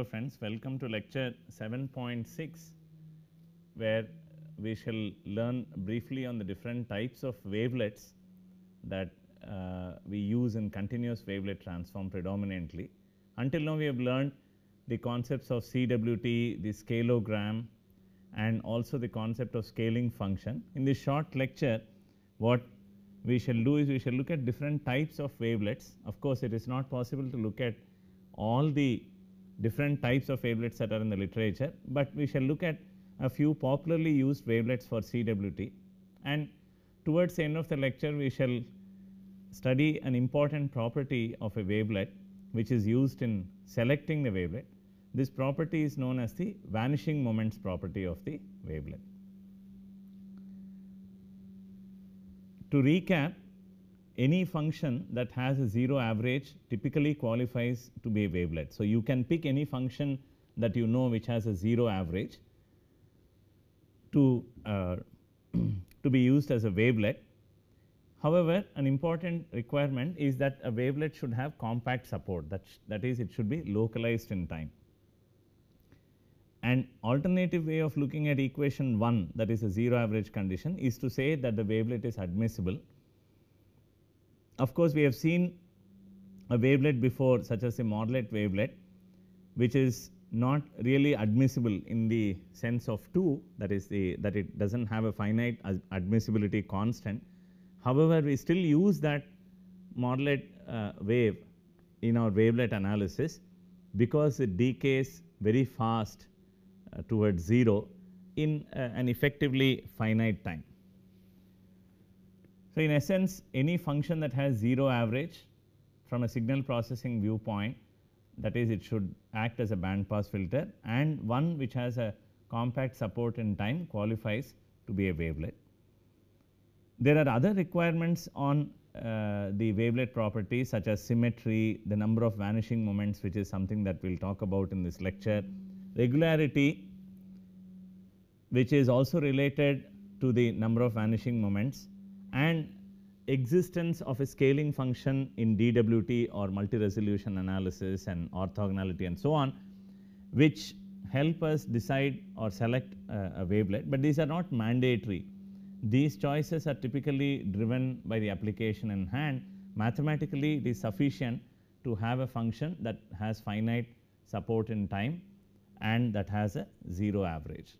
Hello friends, welcome to lecture 7.6 where we shall learn briefly on the different types of wavelets that uh, we use in continuous wavelet transform predominantly. Until now we have learned the concepts of CWT, the scalogram and also the concept of scaling function. In this short lecture what we shall do is we shall look at different types of wavelets. Of course, it is not possible to look at all the different types of wavelets that are in the literature, but we shall look at a few popularly used wavelets for CWT. And towards the end of the lecture, we shall study an important property of a wavelet, which is used in selecting the wavelet. This property is known as the vanishing moments property of the wavelet. To recap, any function that has a 0 average typically qualifies to be a wavelet. So, you can pick any function that you know which has a 0 average to, uh, to be used as a wavelet. However, an important requirement is that a wavelet should have compact support that, that is it should be localized in time. An alternative way of looking at equation 1 that is a 0 average condition is to say that the wavelet is admissible of course, we have seen a wavelet before such as a Morlet wavelet which is not really admissible in the sense of 2 that is the that it does not have a finite admissibility constant. However, we still use that Morlet uh, wave in our wavelet analysis because it decays very fast uh, towards 0 in uh, an effectively finite time. So, in essence any function that has 0 average from a signal processing viewpoint that is it should act as a band pass filter and one which has a compact support in time qualifies to be a wavelet. There are other requirements on uh, the wavelet properties such as symmetry, the number of vanishing moments which is something that we will talk about in this lecture, regularity which is also related to the number of vanishing moments and existence of a scaling function in DWT or multi-resolution analysis and orthogonality and so on, which help us decide or select a, a wavelet, but these are not mandatory. These choices are typically driven by the application in hand. Mathematically, it is sufficient to have a function that has finite support in time and that has a 0 average.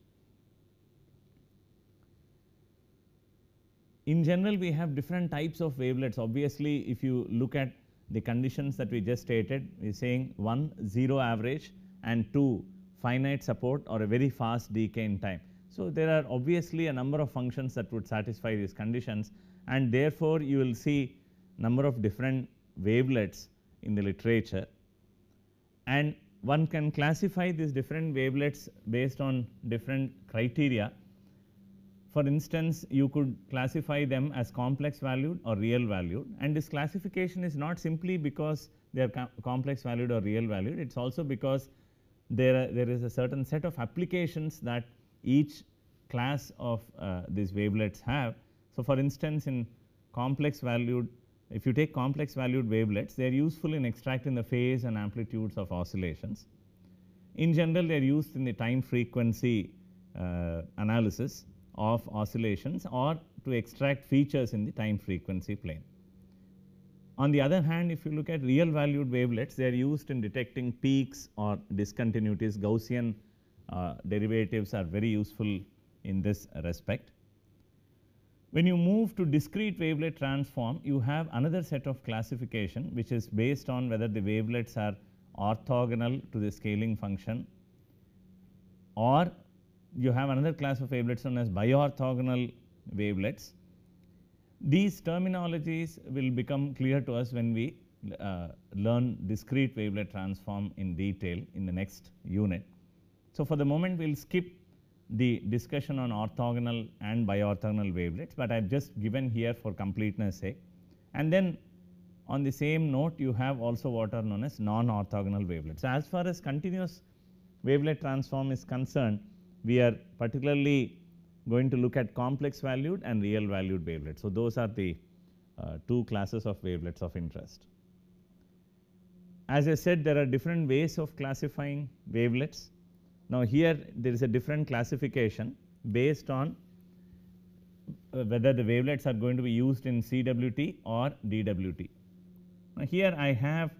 in general we have different types of wavelets obviously if you look at the conditions that we just stated we are saying one zero average and 2 finite support or a very fast decay in time. So, there are obviously a number of functions that would satisfy these conditions and therefore, you will see number of different wavelets in the literature and one can classify these different wavelets based on different criteria for instance, you could classify them as complex valued or real valued and this classification is not simply because they are com complex valued or real valued, it is also because there, are, there is a certain set of applications that each class of uh, these wavelets have. So, for instance, in complex valued if you take complex valued wavelets they are useful in extracting the phase and amplitudes of oscillations. In general they are used in the time frequency uh, analysis of oscillations or to extract features in the time frequency plane. On the other hand, if you look at real valued wavelets, they are used in detecting peaks or discontinuities. Gaussian uh, derivatives are very useful in this respect. When you move to discrete wavelet transform, you have another set of classification which is based on whether the wavelets are orthogonal to the scaling function or you have another class of wavelets known as biorthogonal wavelets. These terminologies will become clear to us when we uh, learn discrete wavelet transform in detail in the next unit. So, for the moment we will skip the discussion on orthogonal and biorthogonal wavelets, but I have just given here for completeness sake. And then on the same note you have also what are known as non-orthogonal wavelets. So, as far as continuous wavelet transform is concerned, we are particularly going to look at complex valued and real valued wavelets. So, those are the uh, two classes of wavelets of interest. As I said there are different ways of classifying wavelets. Now, here there is a different classification based on uh, whether the wavelets are going to be used in CWT or DWT. Now, here I have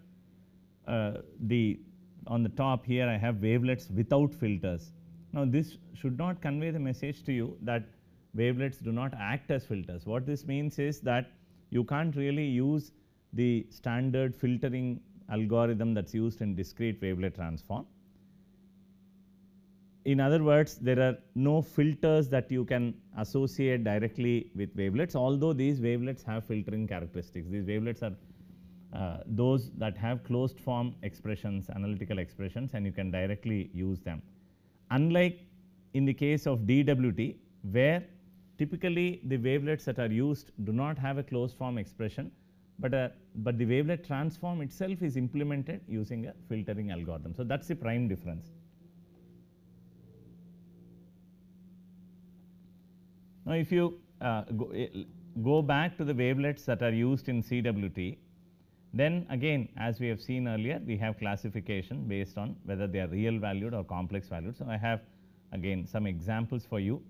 uh, the on the top here I have wavelets without filters now, this should not convey the message to you that wavelets do not act as filters. What this means is that you can't really use the standard filtering algorithm that is used in discrete wavelet transform. In other words, there are no filters that you can associate directly with wavelets, although these wavelets have filtering characteristics. These wavelets are uh, those that have closed form expressions, analytical expressions and you can directly use them unlike in the case of dwt where typically the wavelets that are used do not have a closed form expression, but a uh, but the wavelet transform itself is implemented using a filtering algorithm. So, that is the prime difference. Now, if you uh, go, eh, go back to the wavelets that are used in CWT, then again as we have seen earlier we have classification based on whether they are real valued or complex valued. So, I have again some examples for you.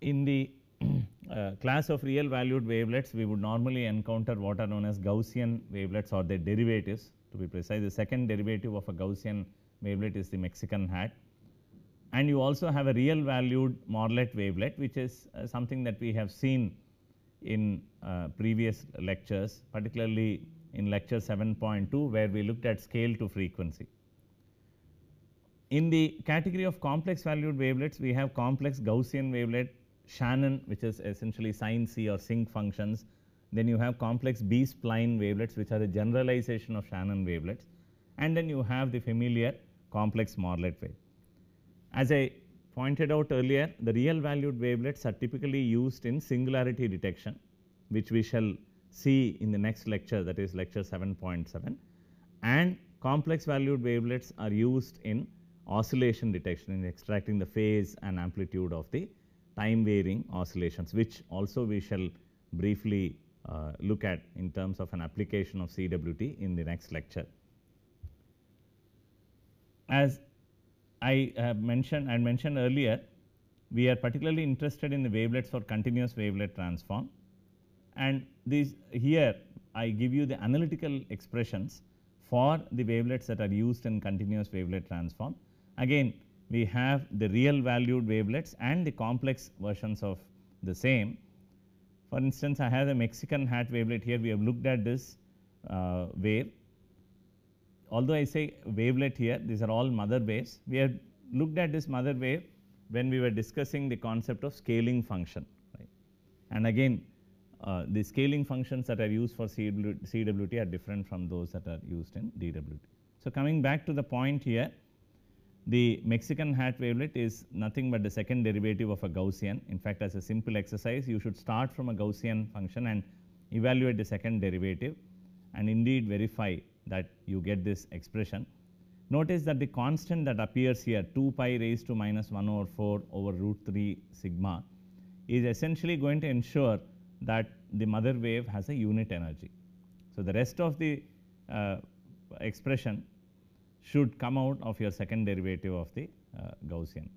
In the uh, class of real valued wavelets we would normally encounter what are known as Gaussian wavelets or their derivatives to be precise the second derivative of a Gaussian wavelet is the Mexican hat and you also have a real valued Morlet wavelet which is uh, something that we have seen in uh, previous lectures, particularly in lecture 7.2 where we looked at scale to frequency. In the category of complex valued wavelets, we have complex Gaussian wavelet Shannon which is essentially sine C or sync functions. Then you have complex B spline wavelets which are a generalization of Shannon wavelets and then you have the familiar complex Morlet wave. As I pointed out earlier, the real valued wavelets are typically used in singularity detection, which we shall see in the next lecture that is lecture 7.7 .7, and complex valued wavelets are used in oscillation detection in extracting the phase and amplitude of the time varying oscillations, which also we shall briefly uh, look at in terms of an application of CWT in the next lecture. As I have uh, mentioned I mentioned earlier we are particularly interested in the wavelets for continuous wavelet transform and these here I give you the analytical expressions for the wavelets that are used in continuous wavelet transform. Again we have the real valued wavelets and the complex versions of the same. For instance, I have a Mexican hat wavelet here we have looked at this uh, wave although I say wavelet here, these are all mother waves. We have looked at this mother wave when we were discussing the concept of scaling function, right. And again, uh, the scaling functions that are used for CWT are different from those that are used in DWT. So, coming back to the point here, the Mexican hat wavelet is nothing but the second derivative of a Gaussian. In fact, as a simple exercise, you should start from a Gaussian function and evaluate the second derivative and indeed verify that you get this expression. Notice that the constant that appears here 2 pi raised to minus 1 over 4 over root 3 sigma is essentially going to ensure that the mother wave has a unit energy. So, the rest of the uh, expression should come out of your second derivative of the uh, Gaussian.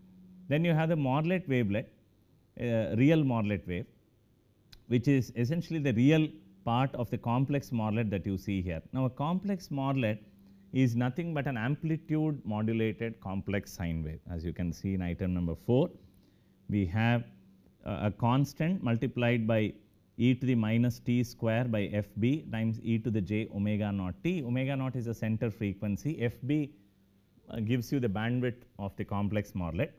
Then you have the modulate wavelet, uh, real modulate wave which is essentially the real part of the complex modelet that you see here. Now, a complex modelet is nothing but an amplitude modulated complex sine wave. As you can see in item number 4, we have a, a constant multiplied by e to the minus t square by f b times e to the j omega naught t. Omega naught is a center frequency, f b uh, gives you the bandwidth of the complex modelet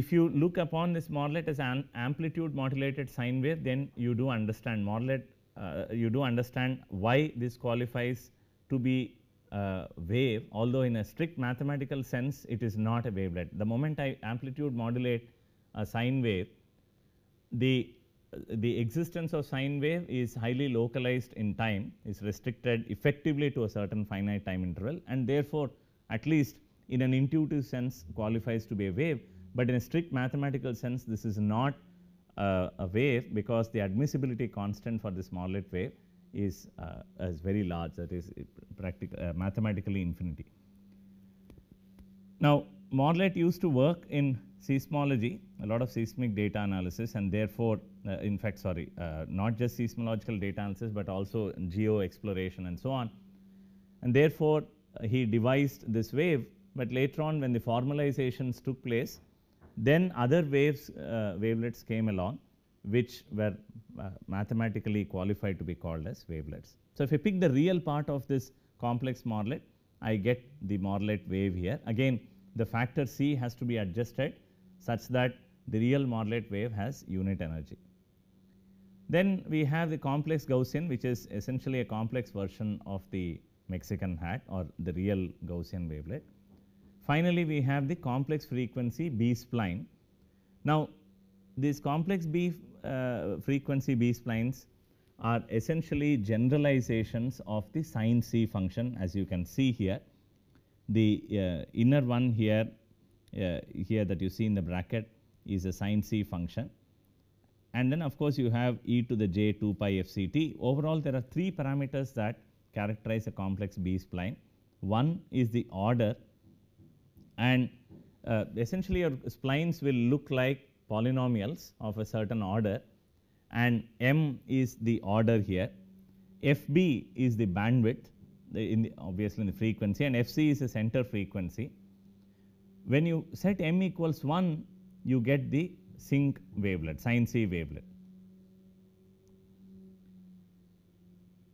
if you look upon this modulate as an amplitude modulated sine wave, then you do understand modulate, uh, you do understand why this qualifies to be a wave, although in a strict mathematical sense, it is not a wavelet. The moment I amplitude modulate a sine wave, the, the existence of sine wave is highly localized in time, is restricted effectively to a certain finite time interval and therefore, at least in an intuitive sense qualifies to be a wave but in a strict mathematical sense this is not uh, a wave because the admissibility constant for this Morlet wave is, uh, is very large that is practically uh, mathematically infinity. Now Morlet used to work in seismology a lot of seismic data analysis and therefore uh, in fact sorry uh, not just seismological data analysis but also geo exploration and so on and therefore uh, he devised this wave but later on when the formalizations took place then other waves uh, wavelets came along which were uh, mathematically qualified to be called as wavelets. So, if I pick the real part of this complex modulate, I get the modulate wave here. Again the factor C has to be adjusted such that the real modulate wave has unit energy. Then we have the complex Gaussian which is essentially a complex version of the Mexican hat or the real Gaussian wavelet. Finally, we have the complex frequency B spline. Now, these complex B uh, frequency B splines are essentially generalizations of the sine C function as you can see here. The uh, inner one here, uh, here that you see in the bracket is a sine C function and then of course you have e to the j 2 pi fct. Overall there are 3 parameters that characterize a complex B spline. One is the order and uh, essentially your splines will look like polynomials of a certain order and m is the order here, fb is the bandwidth in the obviously in the frequency and fc is the center frequency. When you set m equals 1, you get the sync wavelet, sine c wavelet.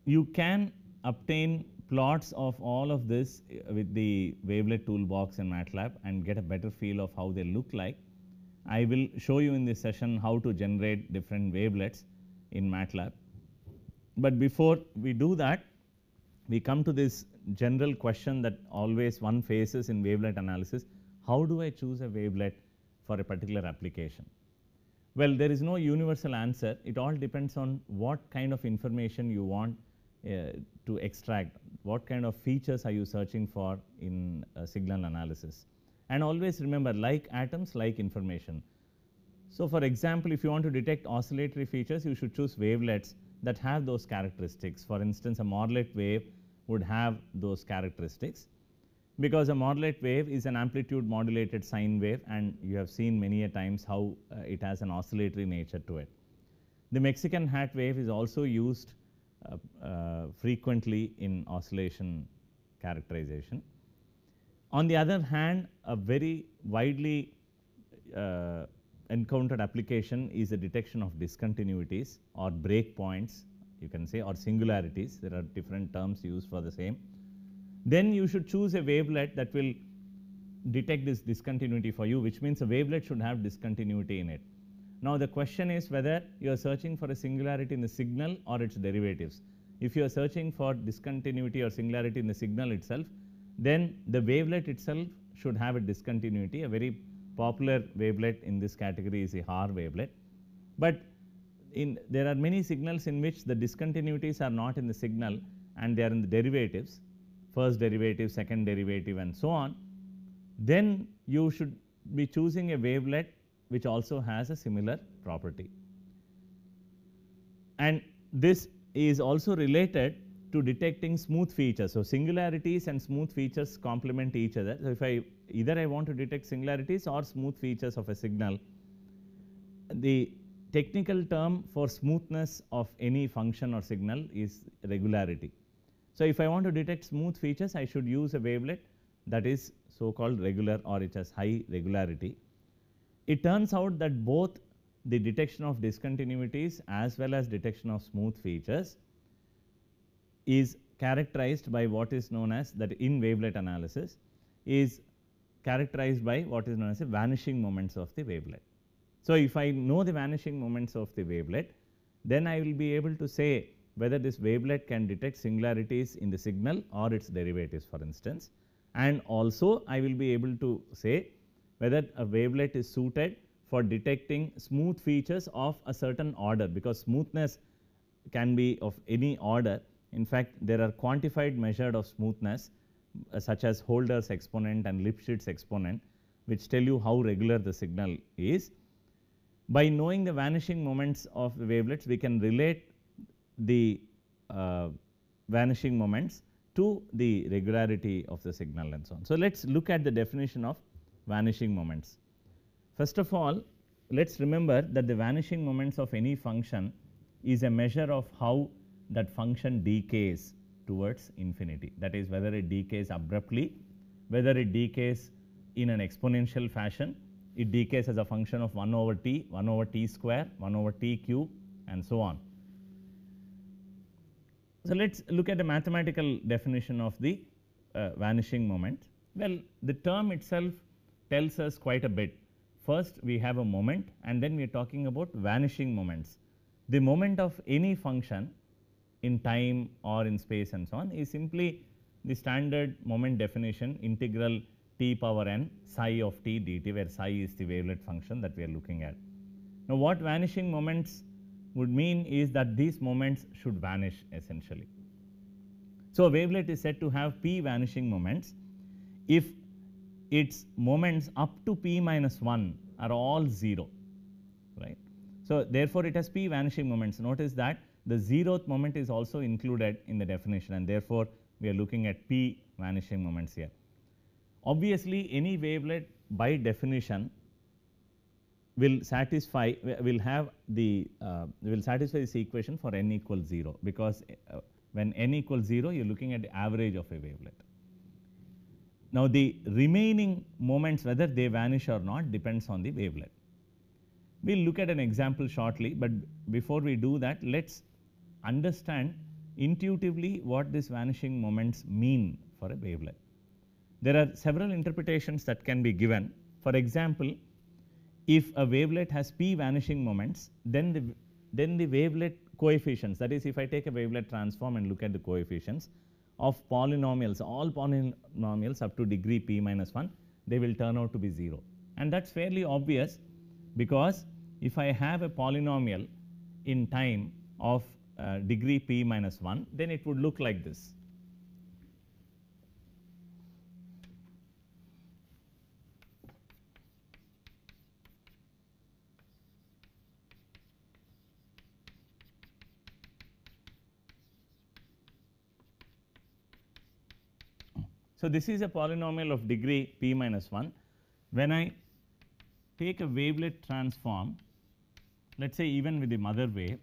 You can obtain plots of all of this eh, with the wavelet toolbox in MATLAB and get a better feel of how they look like. I will show you in this session how to generate different wavelets in MATLAB. But before we do that, we come to this general question that always one faces in wavelet analysis, how do I choose a wavelet for a particular application? Well, there is no universal answer, it all depends on what kind of information you want uh, to extract what kind of features are you searching for in uh, signal analysis. And always remember like atoms like information. So, for example, if you want to detect oscillatory features you should choose wavelets that have those characteristics. For instance, a modulate wave would have those characteristics because a modulate wave is an amplitude modulated sine wave and you have seen many a times how uh, it has an oscillatory nature to it. The Mexican hat wave is also used uh, uh, frequently in oscillation characterization. On the other hand, a very widely uh, encountered application is the detection of discontinuities or breakpoints you can say or singularities there are different terms used for the same. Then you should choose a wavelet that will detect this discontinuity for you which means a wavelet should have discontinuity in it. Now, the question is whether you are searching for a singularity in the signal or its derivatives. If you are searching for discontinuity or singularity in the signal itself, then the wavelet itself should have a discontinuity. A very popular wavelet in this category is a Haar wavelet. But in there are many signals in which the discontinuities are not in the signal and they are in the derivatives, first derivative, second derivative and so on. Then you should be choosing a wavelet which also has a similar property. And this is also related to detecting smooth features. So, singularities and smooth features complement each other. So, if I either I want to detect singularities or smooth features of a signal, the technical term for smoothness of any function or signal is regularity. So, if I want to detect smooth features, I should use a wavelet that is so called regular or it has high regularity. It turns out that both the detection of discontinuities as well as detection of smooth features is characterized by what is known as that in wavelet analysis is characterized by what is known as the vanishing moments of the wavelet. So, if I know the vanishing moments of the wavelet, then I will be able to say whether this wavelet can detect singularities in the signal or its derivatives for instance. And also I will be able to say whether a wavelet is suited for detecting smooth features of a certain order because smoothness can be of any order. In fact, there are quantified measures of smoothness uh, such as Holder's exponent and Lipschitz exponent which tell you how regular the signal is. By knowing the vanishing moments of the wavelets, we can relate the uh, vanishing moments to the regularity of the signal and so on. So, let us look at the definition of vanishing moments. First of all, let us remember that the vanishing moments of any function is a measure of how that function decays towards infinity. That is whether it decays abruptly, whether it decays in an exponential fashion, it decays as a function of 1 over t, 1 over t square, 1 over t cube and so on. So, let us look at the mathematical definition of the uh, vanishing moment. Well, the term itself tells us quite a bit. First we have a moment and then we are talking about vanishing moments. The moment of any function in time or in space and so on is simply the standard moment definition integral t power n psi of t dt where psi is the wavelet function that we are looking at. Now, what vanishing moments would mean is that these moments should vanish essentially. So, a wavelet is said to have p vanishing moments if its moments up to p minus 1 are all 0 right. So, therefore, it has p vanishing moments notice that the 0th moment is also included in the definition and therefore, we are looking at p vanishing moments here. Obviously, any wavelet by definition will satisfy will have the uh, will satisfy this equation for n equals 0 because uh, when n equals 0 you are looking at the average of a wavelet. Now, the remaining moments whether they vanish or not depends on the wavelet. We will look at an example shortly, but before we do that let us understand intuitively what these vanishing moments mean for a wavelet. There are several interpretations that can be given. For example, if a wavelet has p vanishing moments, then the, then the wavelet coefficients that is if I take a wavelet transform and look at the coefficients, of polynomials, all polynomials up to degree p minus 1, they will turn out to be 0. And that is fairly obvious because if I have a polynomial in time of uh, degree p minus 1, then it would look like this. So, this is a polynomial of degree p minus 1. When I take a wavelet transform, let us say even with the mother wave,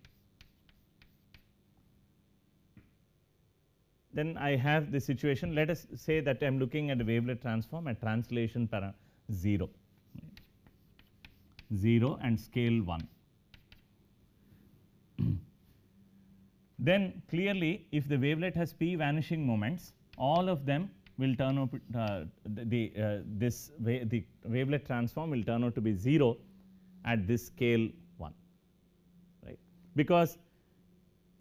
then I have the situation let us say that I am looking at a wavelet transform at translation para 0, 0 and scale 1. then clearly if the wavelet has p vanishing moments all of them will turn out uh, the uh, this way the wavelet transform will turn out to be 0 at this scale 1 right because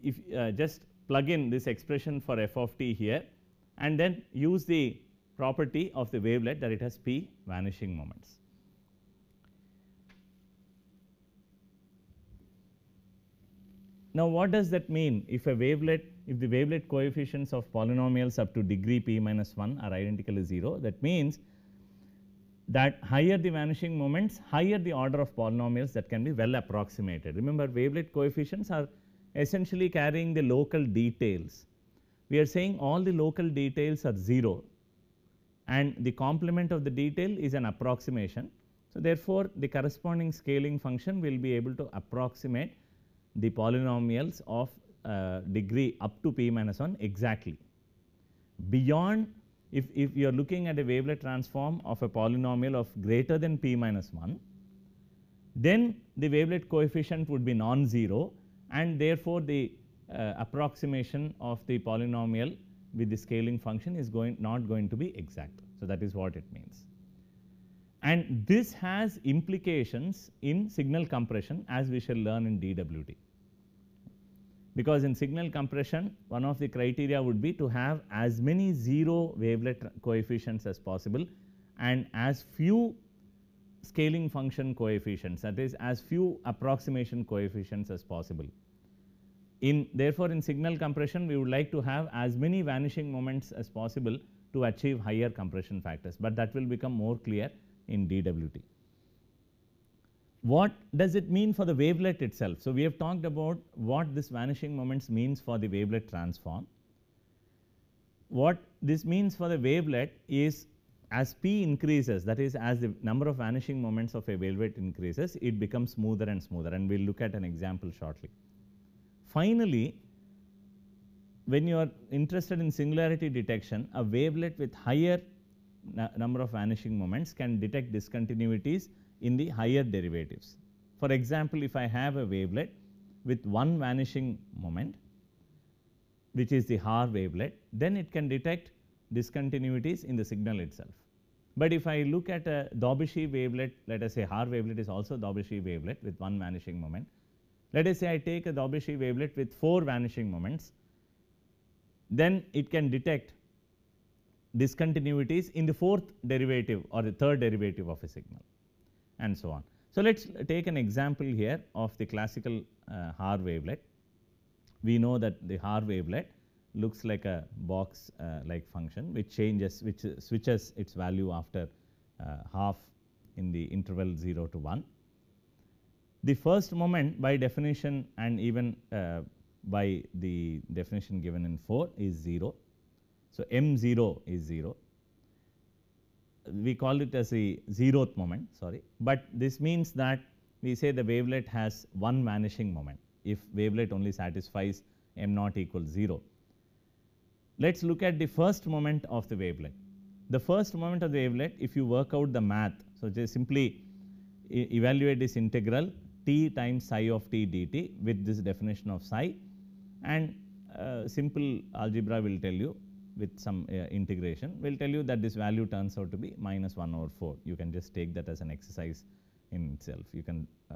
if uh, just plug in this expression for f of t here and then use the property of the wavelet that it has p vanishing moments. Now, what does that mean if a wavelet if the wavelet coefficients of polynomials up to degree p minus 1 are identical to 0, that means that higher the vanishing moments, higher the order of polynomials that can be well approximated. Remember wavelet coefficients are essentially carrying the local details. We are saying all the local details are 0 and the complement of the detail is an approximation. So, therefore, the corresponding scaling function will be able to approximate the polynomials of uh, degree up to p minus 1 exactly. Beyond if, if you are looking at a wavelet transform of a polynomial of greater than p minus 1, then the wavelet coefficient would be non-zero and therefore, the uh, approximation of the polynomial with the scaling function is going not going to be exact. So, that is what it means. And this has implications in signal compression as we shall learn in DWT because in signal compression one of the criteria would be to have as many 0 wavelet coefficients as possible and as few scaling function coefficients that is as few approximation coefficients as possible. In therefore, in signal compression we would like to have as many vanishing moments as possible to achieve higher compression factors, but that will become more clear in DWT. What does it mean for the wavelet itself? So, we have talked about what this vanishing moments means for the wavelet transform. What this means for the wavelet is as p increases that is as the number of vanishing moments of a wavelet increases it becomes smoother and smoother and we will look at an example shortly. Finally, when you are interested in singularity detection a wavelet with higher number of vanishing moments can detect discontinuities in the higher derivatives. For example, if I have a wavelet with one vanishing moment which is the Haar wavelet, then it can detect discontinuities in the signal itself. But if I look at a Dobuchy wavelet, let us say Haar wavelet is also Dobuchy wavelet with one vanishing moment. Let us say I take a Dobuchy wavelet with 4 vanishing moments, then it can detect discontinuities in the fourth derivative or the third derivative of a signal and so on. So, let us take an example here of the classical uh, Haar wavelet. We know that the Haar wavelet looks like a box uh, like function which changes which switches its value after uh, half in the interval 0 to 1. The first moment by definition and even uh, by the definition given in 4 is 0. So, m 0 is 0 we call it as a zeroth moment sorry, but this means that we say the wavelet has one vanishing moment if wavelet only satisfies m naught equals 0. Let us look at the first moment of the wavelet. The first moment of the wavelet if you work out the math, so just simply evaluate this integral t times psi of t dt with this definition of psi and uh, simple algebra will tell you with some uh, integration will tell you that this value turns out to be minus 1 over 4. You can just take that as an exercise in itself. You can uh,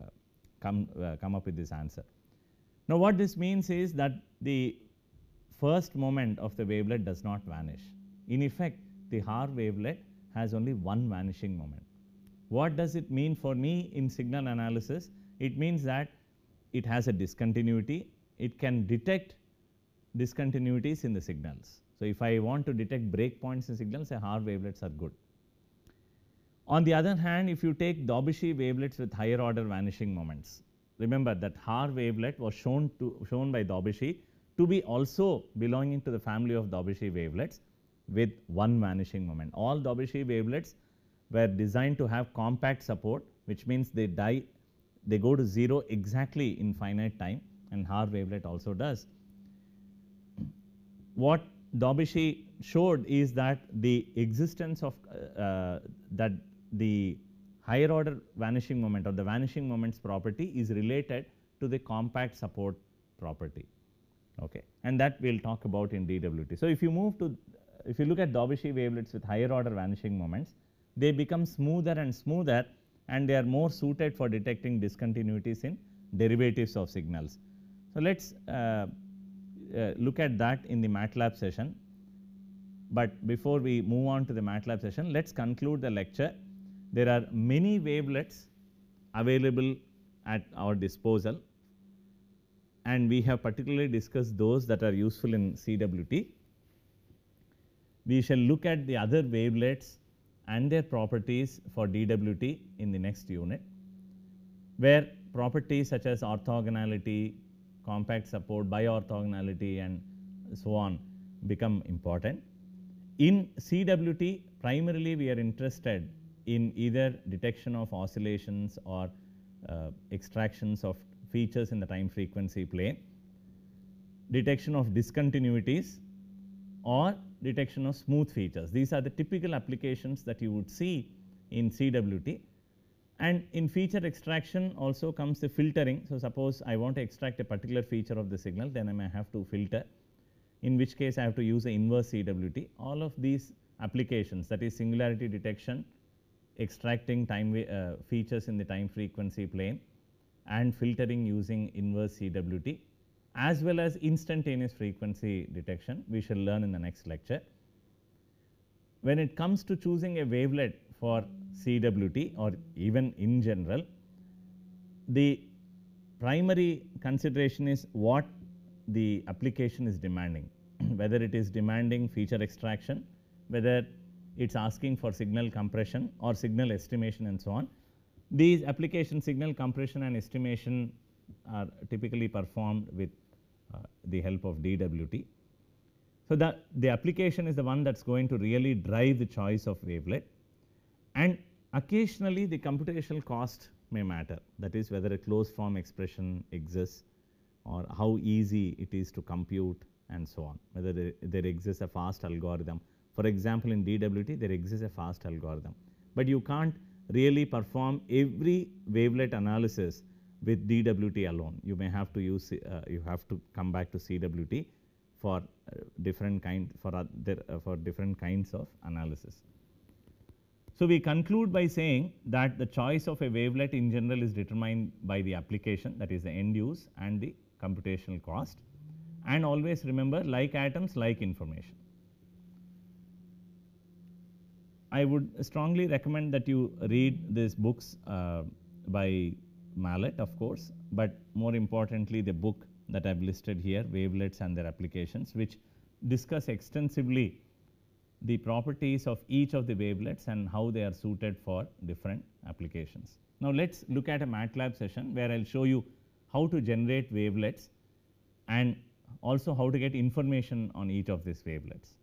come, uh, come up with this answer. Now, what this means is that the first moment of the wavelet does not vanish. In effect, the Haar wavelet has only one vanishing moment. What does it mean for me in signal analysis? It means that it has a discontinuity. It can detect discontinuities in the signals. So, if I want to detect breakpoints in signals, a Haar wavelets are good. On the other hand, if you take Dobuchy wavelets with higher order vanishing moments, remember that Haar wavelet was shown to shown by Dobuchy to be also belonging to the family of Dobuchy wavelets with one vanishing moment. All Dobuchy wavelets were designed to have compact support, which means they die, they go to 0 exactly in finite time and Haar wavelet also does. What Dobishi showed is that the existence of uh, uh, that the higher order vanishing moment or the vanishing moments property is related to the compact support property okay and that we will talk about in DWT. So, if you move to if you look at Dobishi wavelets with higher order vanishing moments they become smoother and smoother and they are more suited for detecting discontinuities in derivatives of signals. So, let us uh, uh, look at that in the MATLAB session. But before we move on to the MATLAB session, let us conclude the lecture. There are many wavelets available at our disposal and we have particularly discussed those that are useful in CWT. We shall look at the other wavelets and their properties for DWT in the next unit, where properties such as orthogonality, compact support, biorthogonality and so on become important. In CWT primarily we are interested in either detection of oscillations or uh, extractions of features in the time frequency plane, detection of discontinuities or detection of smooth features. These are the typical applications that you would see in CWT and in feature extraction also comes the filtering. So, suppose I want to extract a particular feature of the signal then I may have to filter in which case I have to use the inverse CWT all of these applications that is singularity detection, extracting time uh, features in the time frequency plane and filtering using inverse CWT as well as instantaneous frequency detection we shall learn in the next lecture. When it comes to choosing a wavelet for CWT or even in general, the primary consideration is what the application is demanding, whether it is demanding feature extraction, whether it is asking for signal compression or signal estimation and so on. These application signal compression and estimation are typically performed with uh, the help of DWT. So, the, the application is the one that is going to really drive the choice of wavelet and occasionally the computational cost may matter that is whether a closed form expression exists or how easy it is to compute and so on whether there, there exists a fast algorithm. For example, in DWT there exists a fast algorithm, but you can't really perform every wavelet analysis with DWT alone. You may have to use uh, you have to come back to CWT for uh, different kind for other, uh, for different kinds of analysis. So, we conclude by saying that the choice of a wavelet in general is determined by the application that is the end use and the computational cost and always remember like atoms like information. I would strongly recommend that you read these books uh, by Mallet of course, but more importantly the book that I have listed here wavelets and their applications which discuss extensively the properties of each of the wavelets and how they are suited for different applications. Now, let us look at a MATLAB session where I will show you how to generate wavelets and also how to get information on each of these wavelets.